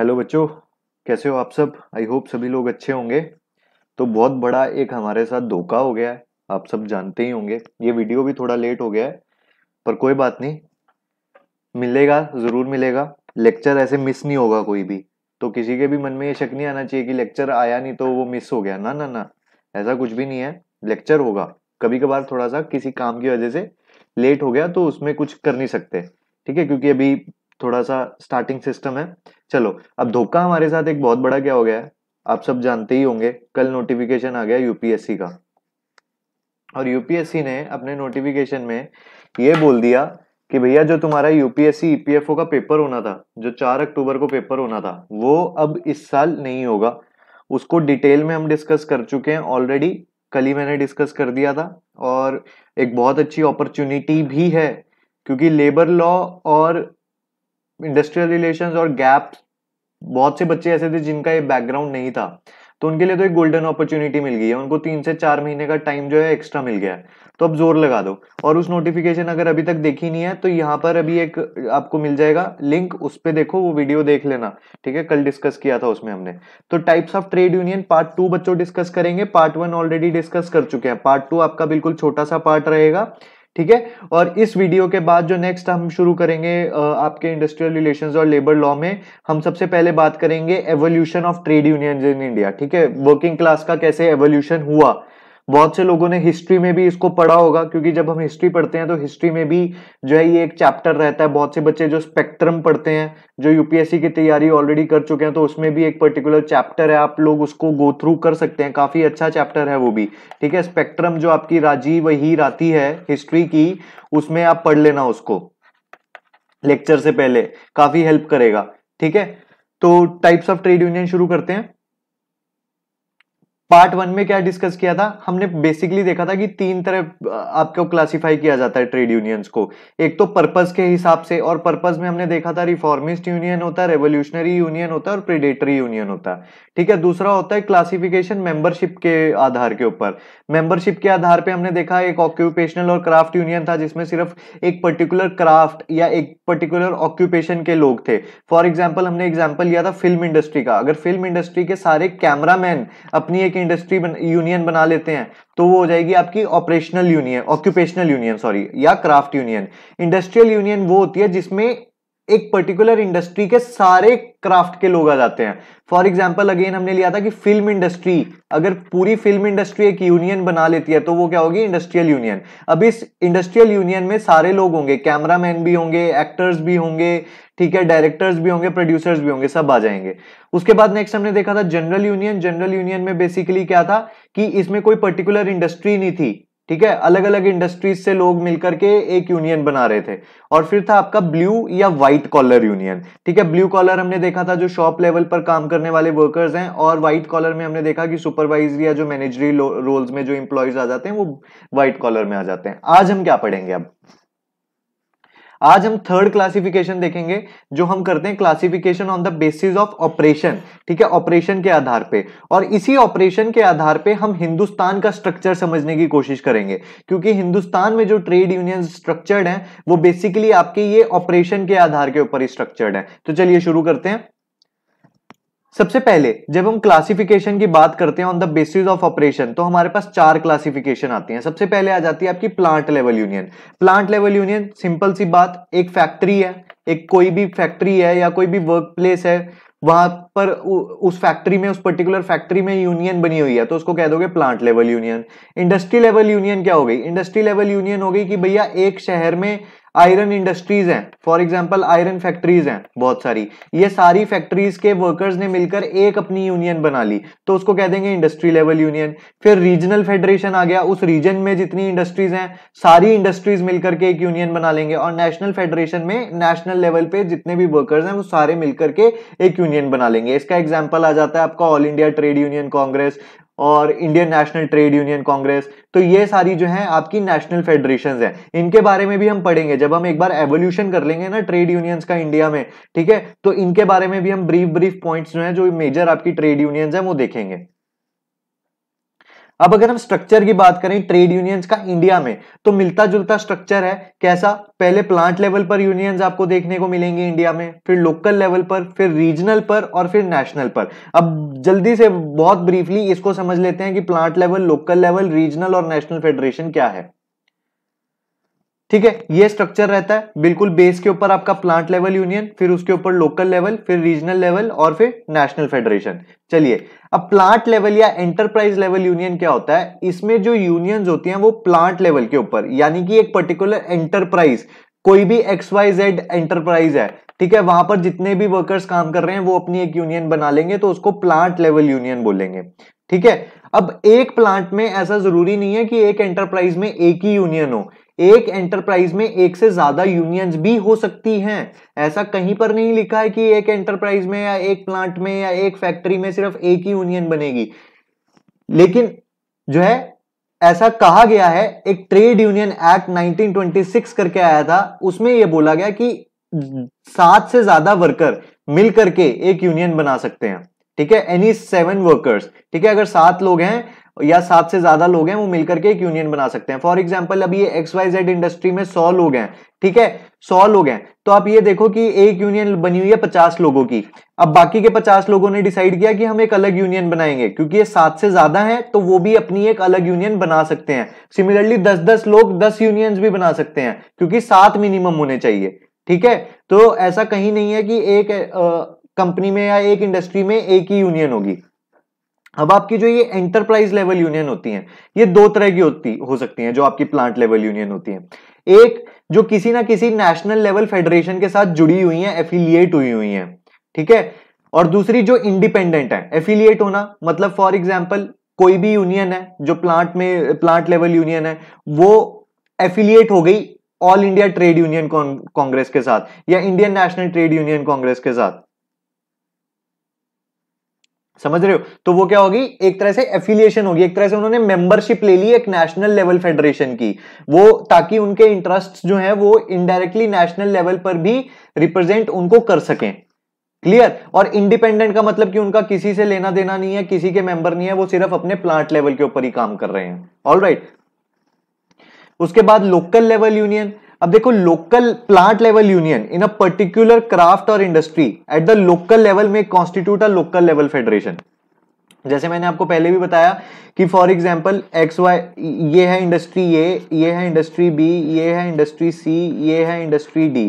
Hello बच्चों कैसे हो आप सब आई होप सभी लोग अच्छे होंगे तो बहुत बड़ा एक हमारे साथ धोखा हो गया है आप सब जानते ही होंगे ये वीडियो भी थोड़ा लेट हो गया है पर कोई बात नहीं मिलेगा ज़रूर मिलेगा लेक्चर ऐसे मिस नहीं होगा कोई भी तो किसी के भी मन में ये शक नहीं आना चाहिए कि लेक्चर आया नहीं तो वो मिस हो गया ना ना ना ऐसा कुछ भी नहीं है लेक्चर होगा कभी कभार थोड़ा सा किसी काम की वजह से लेट हो गया तो उसमें कुछ कर नहीं सकते ठीक है क्योंकि अभी थोड़ा सा स्टार्टिंग सिस्टम है चलो अब धोखा हमारे साथ एक बहुत बड़ा क्या हो गया है आप सब जानते ही होंगे कल नोटिफिकेशन आ गया यूपीएससी का और यूपीएससी ने अपने नोटिफिकेशन में यह बोल दिया कि भैया जो तुम्हारा यूपीएससी ईपीएफओ e का पेपर होना था जो चार अक्टूबर को पेपर होना था वो अब इस साल नहीं होगा उसको डिटेल में हम डिस्कस कर चुके हैं ऑलरेडी कल ही मैंने डिस्कस कर दिया था और एक बहुत अच्छी अपॉर्चुनिटी भी है क्योंकि लेबर लॉ और इंडस्ट्रियल रिलेशन और गैप बहुत से बच्चे ऐसे थे जिनका ये बैकग्राउंड नहीं था तो उनके लिए तो एक गोल्डन अपॉर्चुनिटी मिल गई है उनको तीन से चार महीने का टाइम जो है एक्स्ट्रा मिल गया है तो अब जोर लगा दो और उस नोटिफिकेशन अगर अभी तक देखी नहीं है तो यहाँ पर अभी एक आपको मिल जाएगा लिंक उस पर देखो वो वीडियो देख लेना ठीक है कल डिस्कस किया था उसमें हमने तो types of trade union part two बच्चों डिस्कस करेंगे पार्ट वन ऑलरेडी डिस्कस कर चुके हैं पार्ट टू आपका बिल्कुल छोटा सा पार्ट रहेगा ठीक है और इस वीडियो के बाद जो नेक्स्ट हम शुरू करेंगे आपके इंडस्ट्रियल रिलेशंस और लेबर लॉ में हम सबसे पहले बात करेंगे evolution of trade unions in India ठीक है वर्किंग क्लास का कैसे एवोल्यूशन हुआ बहुत से लोगों ने हिस्ट्री में भी इसको पढ़ा होगा क्योंकि जब हम हिस्ट्री पढ़ते हैं तो हिस्ट्री में भी जो है ये एक चैप्टर रहता है बहुत से बच्चे जो स्पेक्ट्रम पढ़ते हैं जो यूपीएससी की तैयारी ऑलरेडी कर चुके हैं तो उसमें भी एक पर्टिकुलर चैप्टर है आप लोग उसको गो थ्रू कर सकते हैं काफी अच्छा चैप्टर है वो भी ठीक है स्पेक्ट्रम जो आपकी राजीव ही राती है हिस्ट्री की उसमें आप पढ़ लेना उसको लेक्चर से पहले काफी हेल्प करेगा ठीक है तो टाइप्स ऑफ ट्रेड यूनियन शुरू करते हैं पार्ट वन में क्या डिस्कस किया था हमने बेसिकली देखा था कि तीन तरह आपको क्लासिफाई किया जाता है ट्रेड यूनियंस को एक तो पर्पस के हिसाब से और पर्पस में हमने देखा था रिफॉर्मिस्ट यूनियन होता है रेवोल्यूशनरी यूनियन होता है और प्रीडेटरी यूनियन होता है ठीक है दूसरा होता है क्लासिफिकेशन मेंबरशिप के आधार के ऊपर मेंबरशिप के आधार पर हमने देखा एक ऑक्यूपेशनल और क्राफ्ट यूनियन था जिसमें सिर्फ एक पर्टिकुलर क्राफ्ट या एक पर्टिकुलर ऑक्यूपेशन के लोग थे फॉर एग्जाम्पल हमने एग्जाम्पल लिया था फिल्म इंडस्ट्री का अगर फिल्म इंडस्ट्री के सारे कैमरामैन अपनी एक की इंडस्ट्री बन, यूनियन बना लेते हैं तो वो हो जाएगी आपकी operational union occupational union sorry या क्राफ्ट यूनियन इंडस्ट्रियल यूनियन वो होती है जिसमें एक पर्टिकुलर इंडस्ट्री के सारे क्राफ्ट के लोग आ जाते हैं फॉर एग्जाम्पल अगेन हमने लिया था कि फिल्म इंडस्ट्री अगर पूरी फिल्म इंडस्ट्री एक यूनियन बना लेती है तो वो क्या होगी इंडस्ट्रियल यूनियन अब इस इंडस्ट्रियल यूनियन में सारे लोग होंगे कैमरामैन भी होंगे एक्टर्स भी होंगे ठीक है डायरेक्टर्स भी होंगे प्रोड्यूसर्स भी होंगे सब आ जाएंगे उसके बाद नेक्स्ट हमने देखा था जनरल यूनियन जनरल यूनियन में बेसिकली क्या था कि इसमें कोई पर्टिकुलर इंडस्ट्री नहीं थी ठीक है अलग अलग इंडस्ट्रीज से लोग मिलकर के एक यूनियन बना रहे थे और फिर था आपका ब्लू या व्हाइट कॉलर यूनियन ठीक है ब्लू कॉलर हमने देखा था जो शॉप लेवल पर काम करने वाले वर्कर्स हैं और व्हाइट कॉलर में हमने देखा कि सुपरवाइजर या जो मैनेजरी रोल्स में जो इंप्लॉयज आ जाते हैं वो व्हाइट कॉलर में आ जाते हैं आज हम क्या पढ़ेंगे अब आज हम थर्ड क्लासिफिकेशन देखेंगे जो हम करते हैं classification on the basis of operation ठीक है ऑपरेशन के आधार पे और इसी ऑपरेशन के आधार पे हम हिंदुस्तान का स्ट्रक्चर समझने की कोशिश करेंगे क्योंकि हिंदुस्तान में जो ट्रेड यूनियन स्ट्रक्चर्ड है वो बेसिकली आपके ये ऑपरेशन के आधार के ऊपर स्ट्रक्चर्ड है तो चलिए शुरू करते हैं सबसे पहले जब हम क्लासिफिकेशन की बात करते हैं on the basis of operation तो हमारे पास चार क्लासिफिकेशन आती हैं सबसे पहले आ जाती है आपकी plant level union plant level union simple सी बात एक फैक्ट्री है एक कोई भी फैक्ट्री है या कोई भी वर्क प्लेस है वहां पर उस फैक्ट्री में उस पर्टिकुलर फैक्ट्री में यूनियन बनी हुई है तो उसको कह दोगे plant level union industry level union क्या हो गई इंडस्ट्री लेवल यूनियन हो गई कि भैया एक शहर में आयरन इंडस्ट्रीज हैं फॉर एग्जाम्पल आयरन फैक्ट्रीज हैं बहुत सारी ये सारी फैक्ट्रीज के वर्कर्स ने मिलकर एक अपनी यूनियन बना ली तो उसको कह देंगे इंडस्ट्री लेवल यूनियन फिर रीजनल फेडरेशन आ गया उस रीजन में जितनी इंडस्ट्रीज हैं सारी इंडस्ट्रीज मिलकर के एक यूनियन बना लेंगे और नेशनल फेडरेशन में नेशनल लेवल पे जितने भी वर्कर्स हैं वो सारे मिलकर के एक यूनियन बना लेंगे इसका एग्जाम्पल आ जाता है आपका all India trade union congress और Indian national trade union congress तो ये सारी जो है आपकी नेशनल फेडरेशन है इनके बारे में भी हम पढ़ेंगे जब हम एक बार एवोल्यूशन कर लेंगे ना ट्रेड यूनियंस का इंडिया में ठीक है तो इनके बारे में भी हम ब्रीफ ब्रीफ पॉइंट्स जो है जो मेजर आपकी ट्रेड यूनियंस है वो देखेंगे अब अगर हम स्ट्रक्चर की बात करें ट्रेड यूनियंस का इंडिया में तो मिलता जुलता स्ट्रक्चर है कैसा पहले प्लांट लेवल पर यूनियंस आपको देखने को मिलेंगे इंडिया में फिर लोकल लेवल पर फिर रीजनल पर और फिर नेशनल पर अब जल्दी से बहुत ब्रीफली इसको समझ लेते हैं कि plant level local level regional और नेशनल फेडरेशन क्या है ठीक है ये स्ट्रक्चर रहता है बिल्कुल बेस के ऊपर आपका प्लांट लेवल यूनियन फिर उसके ऊपर लोकल लेवल फिर रीजनल लेवल और फिर नेशनल फेडरेशन चलिए अब प्लांट लेवल या एंटरप्राइज लेवल यूनियन क्या होता है इसमें जो यूनियन होती हैं वो प्लांट लेवल के ऊपर यानी कि एक पर्टिकुलर एंटरप्राइज कोई भी एक्स वाई जेड एंटरप्राइज है ठीक है वहां पर जितने भी वर्कर्स काम कर रहे हैं वो अपनी एक यूनियन बना लेंगे तो उसको प्लांट लेवल यूनियन बोलेंगे ठीक है अब एक प्लांट में ऐसा जरूरी नहीं है कि एक एंटरप्राइज में एक ही यूनियन हो एक एंटरप्राइज में एक से ज्यादा यूनियंस भी हो सकती हैं ऐसा कहीं पर नहीं लिखा है कि एक एंटरप्राइज में या एक प्लांट में या एक फैक्ट्री में सिर्फ एक ही यूनियन बनेगी लेकिन जो है ऐसा कहा गया है एक ट्रेड यूनियन एक्ट 1926 करके आया था उसमें यह बोला गया कि सात से ज्यादा वर्कर मिल करके एक यूनियन बना सकते हैं ठीक है एनी सेवन वर्कर्स ठीक है अगर सात लोग हैं या सात से ज्यादा लोग हैं वो मिलकर के एक यूनियन बना सकते हैं फॉर एग्जाम्पल अभी ये एक्स वाई जेड इंडस्ट्री में सौ लोग हैं ठीक है सौ लोग हैं तो आप ये देखो कि एक यूनियन बनी हुई है पचास लोगों की अब बाकी के पचास लोगों ने डिसाइड किया कि हम एक अलग यूनियन बनाएंगे क्योंकि ये सात से ज्यादा है तो वो भी अपनी एक अलग यूनियन बना सकते हैं सिमिलरली दस दस लोग दस यूनियन भी बना सकते हैं क्योंकि सात मिनिमम होने चाहिए ठीक है तो ऐसा कहीं नहीं है कि एक कंपनी में या एक इंडस्ट्री में एक ही यूनियन होगी अब आपकी जो ये एंटरप्राइज लेवल यूनियन होती हैं ये दो तरह की होती हो सकती हैं जो आपकी प्लांट लेवल यूनियन होती हैं एक जो किसी ना किसी नेशनल लेवल फेडरेशन के साथ जुड़ी हुई हैं एफिलिएट हुई हुई हैं ठीक है और दूसरी जो इंडिपेंडेंट है एफिलिएट होना मतलब फॉर एग्जाम्पल कोई भी यूनियन है जो प्लांट में प्लांट लेवल यूनियन है वो एफिलिएट हो गई all India trade union congress के साथ या Indian national trade union congress के साथ समझ रहे हो तो वो क्या होगी एक तरह से एफिलिएशन होगी एक तरह से उन्होंने मेंबरशिप ले ली एक नेशनल लेवल फेडरेशन की वो ताकि उनके इंटरेस्ट जो है वो इनडायरेक्टली नेशनल लेवल पर भी रिप्रेजेंट उनको कर सकें क्लियर और इंडिपेंडेंट का मतलब कि उनका किसी से लेना देना नहीं है किसी के मेंबर नहीं है वो सिर्फ अपने प्लांट लेवल के ऊपर ही काम कर रहे हैं ऑल राइट right. उसके बाद लोकल लेवल यूनियन अब देखो local plant level union in a particular craft और industry at the local level में constitute a local level federation जैसे मैंने आपको पहले भी बताया कि फॉर एग्जाम्पल एक्स वाई ये है इंडस्ट्री ए ये है इंडस्ट्री बी ये है इंडस्ट्री सी ये है इंडस्ट्री डी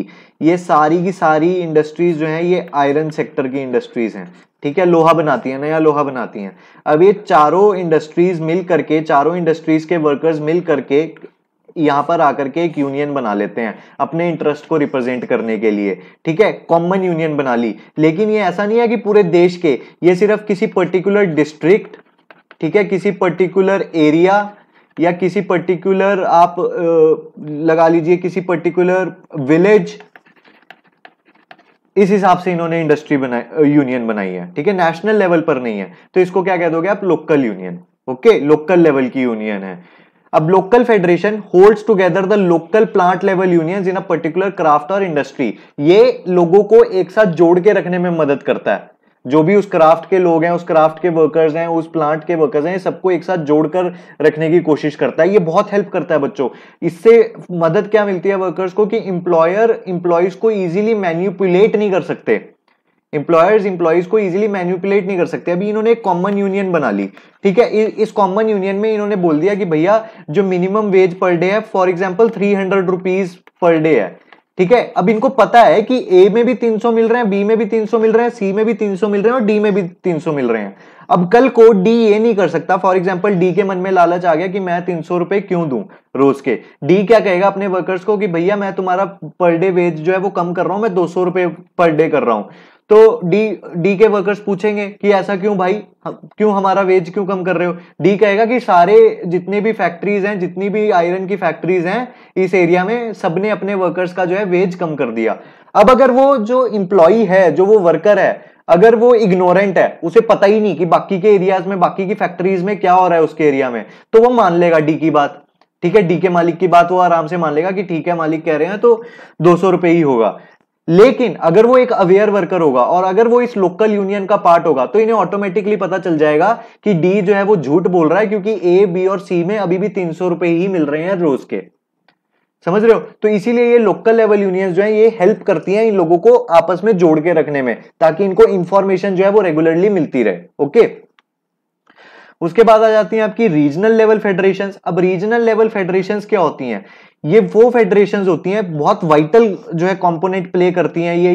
ये सारी की सारी इंडस्ट्रीज जो है ये आयरन सेक्टर की इंडस्ट्रीज हैं ठीक है लोहा बनाती है नया लोहा बनाती हैं अब ये चारों इंडस्ट्रीज मिल करके चारों इंडस्ट्रीज के वर्कर्स मिल करके यहाँ पर आकर के एक यूनियन बना लेते हैं अपने इंटरेस्ट को रिप्रेजेंट करने के लिए ठीक है कॉमन यूनियन बना ली लेकिन ये ऐसा नहीं है कि पूरे देश के ये सिर्फ किसी पर्टिकुलर डिस्ट्रिक्ट ठीक है किसी पर्टिकुलर एरिया या किसी पर्टिकुलर आप लगा लीजिए किसी पर्टिकुलर विलेज इस हिसाब से इन्होंने इंडस्ट्री बनाई यूनियन बनाई है ठीक है नेशनल लेवल पर नहीं है तो इसको क्या कह दोगे आप local union okay local level की यूनियन है अब local federation holds together the local plant level union in a particular craft और इंडस्ट्री ये लोगों को एक साथ जोड़ के रखने में मदद करता है जो भी उस क्राफ्ट के लोग हैं उस क्राफ्ट के वर्कर्स हैं उस प्लांट के वर्कर्स हैं सबको एक साथ जोड़कर रखने की कोशिश करता है ये बहुत हेल्प करता है बच्चों इससे मदद क्या मिलती है वर्कर्स को कि इंप्लॉयर इंप्लॉयज को इजीली मैन्यूपुलेट नहीं कर सकते एम्प्लॉयर्स इंप्लॉयज को इजिली मैन्युपुलेट नहीं कर सकते अभी इन्होंने एक कॉमन यूनियन बना ली ठीक है इस कॉमन यूनियन में इन्होंने बोल दिया कि भैया जो मिनिमम वेज पर डे है for example three hundred rupees per day है ठीक है अब इनको पता है कि ए में भी 300 मिल रहे हैं बी में भी 300 मिल रहे हैं सी में भी 300 मिल रहे हैं और डी में भी 300 मिल रहे हैं अब कल को डी ये नहीं कर सकता फॉर एग्जाम्पल डी के मन में लालच आ गया कि मैं तीन सौ रुपए क्यों दूं रोज के डी क्या कहेगा अपने वर्कर्स को कि भैया मैं तुम्हारा पर डे वेज जो है वो कम कर रहा हूं मैं दो सौ रुपए पर डे कर रहा हूं तो डी डी के वर्कर्स पूछेंगे कि ऐसा क्यों भाई क्यों हमारा वेज क्यों कम कर रहे हो डी कहेगा कि सारे जितने भी फैक्ट्रीज हैं जितनी भी आयरन की फैक्ट्रीज हैं इस एरिया में सबने अपने वर्कर्स का जो है वेज कम कर दिया अब अगर वो जो इंप्लॉई है जो वो वर्कर है अगर वो इग्नोरेंट है उसे पता ही नहीं कि बाकी के एरियाज में बाकी की फैक्ट्रीज में क्या हो रहा है उसके एरिया में तो वो मान लेगा डी की बात ठीक है डी के मालिक की बात वो आराम से मान लेगा कि ठीक है मालिक कह रहे हैं तो दो सौ रुपये ही होगा लेकिन अगर वो एक अवेयर वर्कर होगा और अगर वो इस लोकल यूनियन का पार्ट होगा तो इन्हें ऑटोमेटिकली पता चल जाएगा कि डी जो है वो झूठ बोल रहा है क्योंकि ए बी और सी में अभी भी तीन सौ रुपए ही मिल रहे हैं रोज के समझ रहे हो तो इसीलिए ये लोकल लेवल यूनियंस जो है ये हेल्प करती हैं इन लोगों को आपस में जोड़ के रखने में ताकि इनको इंफॉर्मेशन जो है वो रेगुलरली मिलती रहे ओके उसके बाद आ जाती हैं आपकी रीजनल लेवल फेडरेशंस अब रीजनल लेवल फेडरेशंस क्या होती हैं ये वो फेडरेशन होती हैं बहुत वाइटल जो है कॉम्पोनेंट प्ले करती हैं ये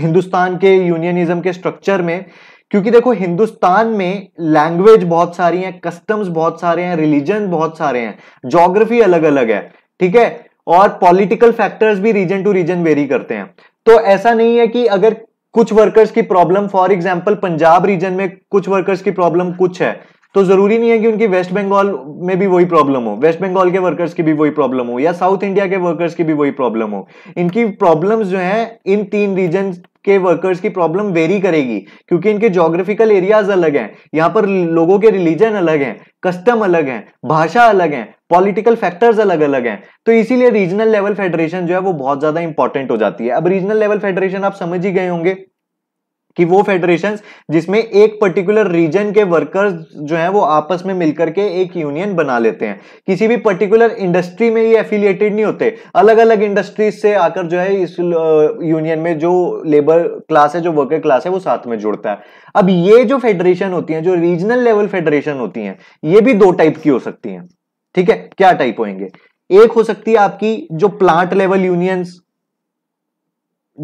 हिंदुस्तान के यूनियनिज्म के स्ट्रक्चर में क्योंकि देखो हिंदुस्तान में लैंग्वेज बहुत सारी है कस्टम्स बहुत सारे हैं रिलीजन बहुत सारे हैं जोग्राफी अलग अलग है ठीक है और पॉलिटिकल फैक्टर्स भी रीजन टू रीजन वेरी करते हैं तो ऐसा नहीं है कि अगर कुछ वर्कर्स की problem for example Punjab region में कुछ वर्कर्स की प्रॉब्लम कुछ है तो जरूरी नहीं है कि उनकी वेस्ट बंगाल में भी वही प्रॉब्लम हो वेस्ट बंगाल के वर्कर्स की भी वही प्रॉब्लम हो या साउथ इंडिया के वर्कर्स की भी वही प्रॉब्लम हो इनकी प्रॉब्लम जो है इन तीन रीजन के वर्कर्स की प्रॉब्लम वेरी करेगी क्योंकि इनके जोग्राफिकल एरियाज अलग हैं यहाँ पर लोगों के रिलीजन अलग हैं कस्टम अलग हैं भाषा अलग हैं पॉलिटिकल फैक्टर्स अलग अलग हैं तो इसीलिए रीजनल लेवल फेडरेशन जो है वो बहुत ज्यादा इंपॉर्टेंट हो जाती है अब रीजनल लेवल फेडरेशन आप समझ ही गए होंगे कि वो फेडरेशन जिसमें एक पर्टिकुलर रीजन के वर्कर्स जो हैं वो आपस में मिलकर के एक यूनियन बना लेते हैं किसी भी पर्टिकुलर इंडस्ट्री में ये एफिलिएटेड नहीं होते अलग अलग इंडस्ट्रीज से आकर जो है इस यूनियन में जो लेबर क्लास है जो वर्कर क्लास है वो साथ में जुड़ता है अब ये जो फेडरेशन होती है जो रीजनल लेवल फेडरेशन होती है ये भी दो टाइप की हो सकती है ठीक है क्या टाइप होंगे एक हो सकती है आपकी जो प्लांट लेवल यूनियंस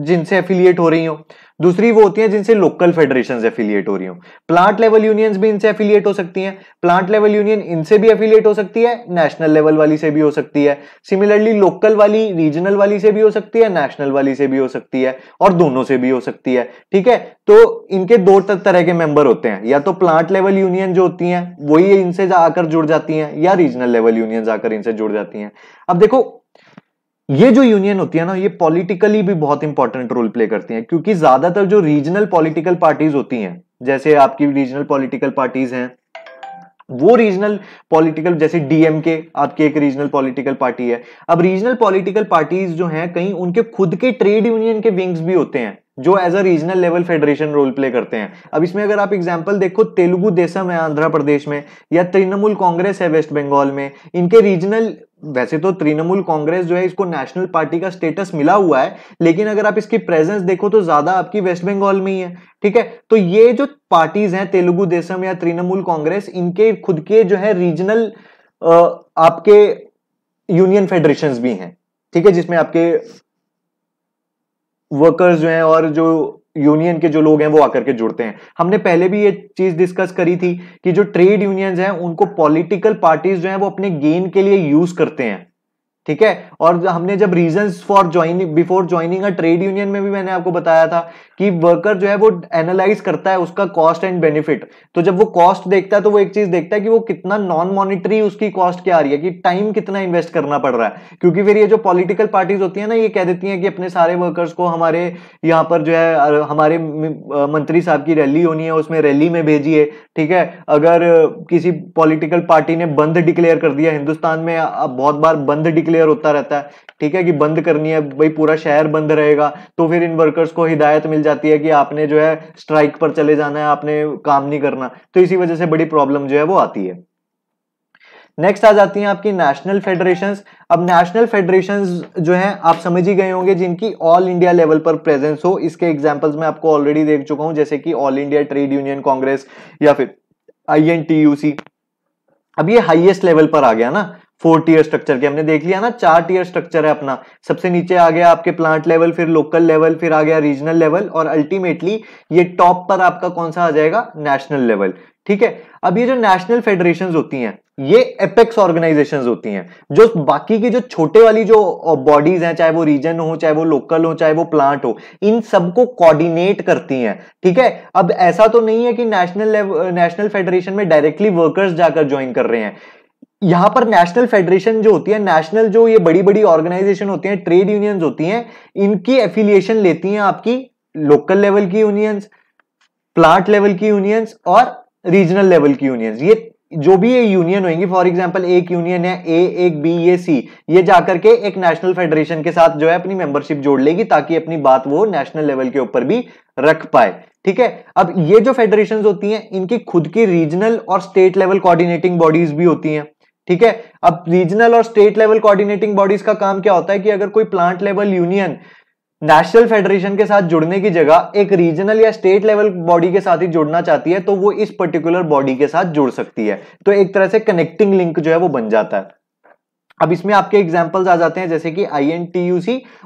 जिनसे एफिलिएट हो रही हो दूसरी वो होती हैं जिनसे लोकल फेडरेशन एफिलियट हो रही हूँ प्लांट लेवल यूनियन भी इनसे एफिलियट हो सकती हैं प्लांट लेवल यूनियन इनसे भी एफिलियट हो सकती है नेशनल लेवल वाली से भी हो सकती है सिमिलरली लोकल वाली रीजनल वाली से भी हो सकती है नेशनल वाली से भी हो सकती है और दोनों से भी हो सकती है ठीक है तो इनके दो तरह के मेंबर होते हैं या तो प्लांट लेवल यूनियन जो होती हैं वही इनसे आकर जुड़ जाती हैं या रीजनल लेवल यूनियन आकर इनसे जुड़ जाती हैं अब देखो ये जो यूनियन होती है ना ये पॉलिटिकली भी बहुत इंपॉर्टेंट रोल प्ले करती हैं क्योंकि ज्यादातर जो रीजनल पॉलिटिकल पार्टीज होती हैं जैसे आपकी रीजनल पॉलिटिकल पार्टीज हैं वो रीजनल पॉलिटिकल जैसे डीएमके आपकी एक रीजनल पॉलिटिकल पार्टी है अब रीजनल पॉलिटिकल पार्टीज जो हैं कहीं उनके खुद के ट्रेड यूनियन के विंग्स भी होते हैं जो as a regional level federation role play करते हैं अब इसमें अगर आप एग्जाम्पल देखो तेलुगु देशम है आंध्र प्रदेश में या तृणमूल कांग्रेस है वेस्ट बंगाल में इनके रीजनल वैसे तो तृणमूल कांग्रेस जो है इसको नेशनल पार्टी का स्टेटस मिला हुआ है लेकिन अगर आप इसकी प्रेजेंस देखो तो ज्यादा आपकी वेस्ट बंगाल में ही है ठीक है तो ये जो पार्टीज हैं तेलुगु देशम या तृणमूल कांग्रेस इनके खुद के जो है रीजनल आपके यूनियन फेडरेशन भी हैं ठीक है जिसमें आपके वर्कर्स जो है और जो यूनियन के जो लोग हैं वो आकर के जुड़ते हैं हमने पहले भी ये चीज डिस्कस करी थी कि जो ट्रेड यूनियंस हैं उनको पॉलिटिकल पार्टीज जो हैं वो अपने गेन के लिए यूज करते हैं ठीक है और हमने जब reason for joining before joining a trade union में भी मैंने आपको बताया था कि वर्कर जो है वो एनालाइज करता है उसका कॉस्ट एंड बेनिफिट तो जब वो कॉस्ट देखता है तो वो एक चीज देखता है कि वो कितना नॉन मॉनिटरी उसकी कॉस्ट क्या आ रही है कि टाइम कितना इन्वेस्ट करना पड़ रहा है क्योंकि फिर ये जो पॉलिटिकल पार्टीज होती है ना ये कह देती है कि अपने सारे वर्कर्स को हमारे यहाँ पर जो है हमारे मंत्री साहब की रैली होनी है उसमें रैली में भेजिए ठीक है अगर किसी पॉलिटिकल पार्टी ने बंद डिक्लेयर कर दिया हिंदुस्तान में बहुत बार बंद डिक्लेयर क्लियर होता रहता है ठीक है कि बंद करनी है भाई पूरा शहर बंद रहेगा तो फिर इन वर्कर्स को हिदायत मिल जाती है कि आपने जो है स्ट्राइक पर चले जाना है आपने काम नहीं करना तो इसी वजह से बड़ी प्रॉब्लम जो है वो आती है नेक्स्ट आ जाती हैं आपकी नेशनल फेडरेशन अब नेशनल फेडरेशन जो हैं आप समझ ही गए होंगे जिनकी ऑल इंडिया लेवल पर प्रेजेंस हो इसके एग्जाम्पल्स मैं आपको ऑलरेडी देख चुका हूं जैसे कि all India trade union congress या फिर आई अब ये हाईएस्ट लेवल पर आ गया ना फोर टीयर स्ट्रक्चर के हमने देख लिया ना चार टीयर स्ट्रक्चर है अपना सबसे नीचे आ गया आपके प्लांट लेवल फिर लोकल लेवल फिर आ गया रीजनल लेवल और अल्टीमेटली ये टॉप पर आपका कौन सा आ जाएगा नेशनल लेवल ठीक है अब ये जो नेशनल फेडरेशन होती हैं ये एपेक्स ऑर्गेनाइजेशन होती हैं जो बाकी की जो छोटे वाली जो बॉडीज हैं चाहे वो रीजन हो चाहे वो लोकल हो चाहे वो प्लांट हो इन सबको कोऑर्डिनेट करती हैं ठीक है अब ऐसा तो नहीं है कि नेशनल नेशनल फेडरेशन में डायरेक्टली वर्कर्स जाकर ज्वाइन कर रहे हैं यहां पर नेशनल फेडरेशन जो होती है नेशनल जो ये बड़ी बड़ी ऑर्गेनाइजेशन होती हैं ट्रेड यूनियंस होती हैं इनकी एफिलिएशन लेती हैं आपकी लोकल लेवल की यूनियंस प्लांट लेवल की यूनियंस और रीजनल लेवल की यूनियंस ये जो भी ये यूनियन होंगी फॉर एग्जाम्पल एक यूनियन है ए एक बी ये सी ये जाकर के एक नेशनल फेडरेशन के साथ जो है अपनी मेंबरशिप जोड़ लेगी ताकि अपनी बात वो नेशनल लेवल के ऊपर भी रख पाए ठीक है अब ये जो फेडरेशन होती हैं इनकी खुद की रीजनल और स्टेट लेवल कोऑर्डिनेटिंग बॉडीज भी होती हैं ठीक है अब रीजनल और स्टेट लेवल कोऑर्डिनेटिंग बॉडीज का काम क्या होता है कि अगर कोई plant level union national federation के साथ जुड़ने की जगह एक रीजनल या स्टेट लेवल बॉडी के साथ ही जुड़ना चाहती है तो वो इस पर्टिकुलर बॉडी के साथ जुड़ सकती है तो एक तरह से कनेक्टिंग लिंक जो है वो बन जाता है अब इसमें आपके एग्जाम्पल्स आ जाते हैं जैसे कि आई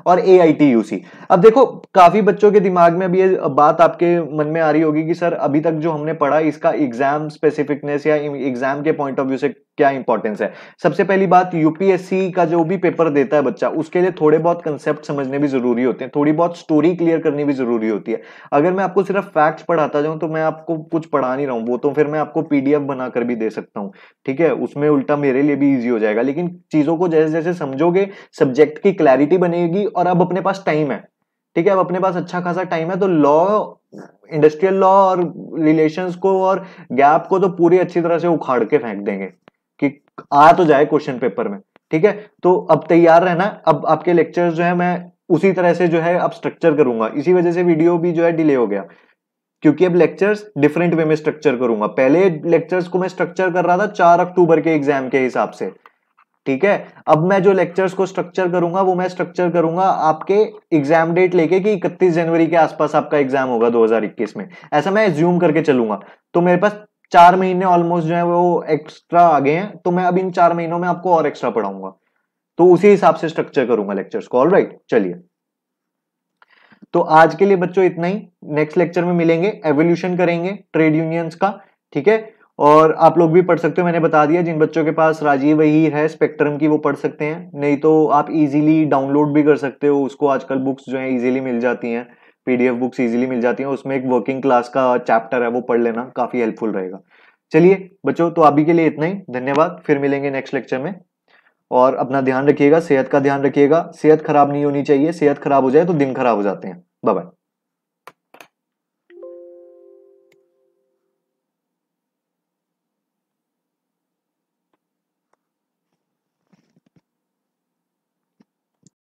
और ए अब देखो काफी बच्चों के दिमाग में अभी ये बात आपके मन में आ रही होगी कि सर अभी तक जो हमने पढ़ा इसका एग्जाम स्पेसिफिकनेस या एग्जाम के पॉइंट ऑफ व्यू से क्या इंपॉर्टेंस है सबसे पहली बात यूपीएससी का जो भी पेपर देता है बच्चा उसके लिए थोड़े बहुत कंसेप्ट समझने भी जरूरी होते हैं थोड़ी बहुत स्टोरी क्लियर करनी भी जरूरी होती है अगर मैं आपको सिर्फ फैक्ट्स पढ़ाता जाऊं तो मैं आपको कुछ पढ़ा नहीं रहा हूं वो तो फिर मैं आपको पीडीएफ बनाकर भी दे सकता हूं ठीक है उसमें उल्टा मेरे लिए भी ईजी हो जाएगा लेकिन चीज़ों को जैसे जैसे समझोगे सब्जेक्ट की क्लैरिटी बनेगी और अब अपने पास टाइम है ठीक है अब अपने पास अच्छा खासा टाइम है तो लॉ इंडस्ट्रियल लॉ और रिलेशंस को और गैप को तो पूरी अच्छी तरह से उखाड़ के फेंक देंगे कि आ तो जाए क्वेश्चन पेपर में ठीक है तो अब तैयार रहना अब आपके लेक्चर्स जो है मैं उसी तरह से जो है अब स्ट्रक्चर करूंगा इसी वजह से वीडियो भी जो है डिले हो गया क्योंकि अब लेक्चर्स डिफरेंट वे में स्ट्रक्चर करूंगा पहले लेक्चर्स को मैं स्ट्रक्चर कर रहा था चार अक्टूबर के एग्जाम के हिसाब से ठीक है अब मैं जो लेक्चर्स को स्ट्रक्चर करूंगा वो मैं स्ट्रक्चर करूंगा आपके एग्जाम डेट लेके कि 31 जनवरी के आसपास आपका एग्जाम होगा 2021 में ऐसा मैं ज्यूम करके चलूंगा तो मेरे पास चार महीने ऑलमोस्ट जो है वो एक्स्ट्रा आ गए हैं तो मैं अब इन चार महीनों में आपको और एक्स्ट्रा पढ़ाऊंगा तो उसी हिसाब से स्ट्रक्चर करूंगा लेक्चर्स को ऑल राइट चलिए तो आज के लिए बच्चों इतना ही नेक्स्ट लेक्चर में मिलेंगे एवोल्यूशन करेंगे ट्रेड यूनियंस का ठीक है और आप लोग भी पढ़ सकते हो मैंने बता दिया जिन बच्चों के पास राजीव वही है स्पेक्ट्रम की वो पढ़ सकते हैं नहीं तो आप इजीली डाउनलोड भी कर सकते हो उसको आजकल बुक्स जो है इजीली मिल जाती हैं पीडीएफ बुक्स इजीली मिल जाती हैं उसमें एक वर्किंग क्लास का चैप्टर है वो पढ़ लेना काफ़ी हेल्पफुल रहेगा चलिए बच्चों तो अभी के लिए इतना ही धन्यवाद फिर मिलेंगे नेक्स्ट लेक्चर में और अपना ध्यान रखिएगा सेहत का ध्यान रखिएगा सेहत खराब नहीं होनी चाहिए सेहत खराब हो जाए तो दिन खराब हो जाते हैं बाय